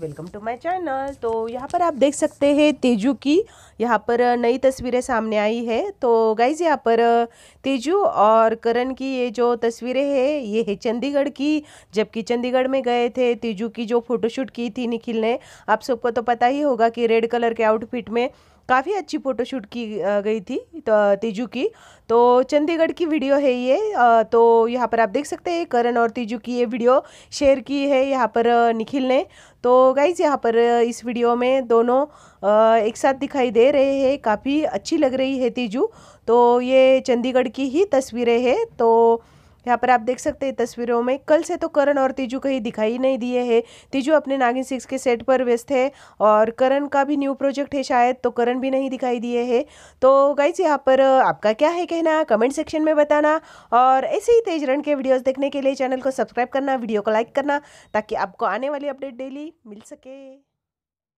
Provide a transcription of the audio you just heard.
welcome to my channel तो यहाँ पर आप देख सकते हैं तेजू की यहाँ पर नई तस्वीरें सामने आई है तो गाइज यहाँ पर तेजू और करण की ये जो तस्वीरें है ये है चंडीगढ़ की जबकि चंडीगढ़ में गए थे तेजू की जो फोटोशूट की थी निखिल ने आप सबको तो पता ही होगा कि रेड कलर के आउटफिट में काफ़ी अच्छी फ़ोटोशूट की गई थी तो, तेजू की तो चंडीगढ़ की वीडियो है ये तो यहाँ पर आप देख सकते हैं करण और तेजू की ये वीडियो शेयर की है यहाँ पर निखिल ने तो गाइज़ यहाँ पर इस वीडियो में दोनों एक साथ दिखाई दे रहे हैं काफ़ी अच्छी लग रही है तीजू तो ये चंडीगढ़ की ही तस्वीरें हैं तो यहाँ पर आप देख सकते हैं तस्वीरों में कल से तो करण और तीजू कहीं दिखाई नहीं दिए हैं तीजू अपने नागिन सिक्स के सेट पर व्यस्त है और करण का भी न्यू प्रोजेक्ट है शायद तो करण भी नहीं दिखाई दिए हैं तो गाइज यहाँ पर आपका क्या है कहना कमेंट सेक्शन में बताना और ऐसे ही तेज रन के वीडियोज़ देखने के लिए चैनल को सब्सक्राइब करना वीडियो को लाइक करना ताकि आपको आने वाली अपडेट डेली मिल सके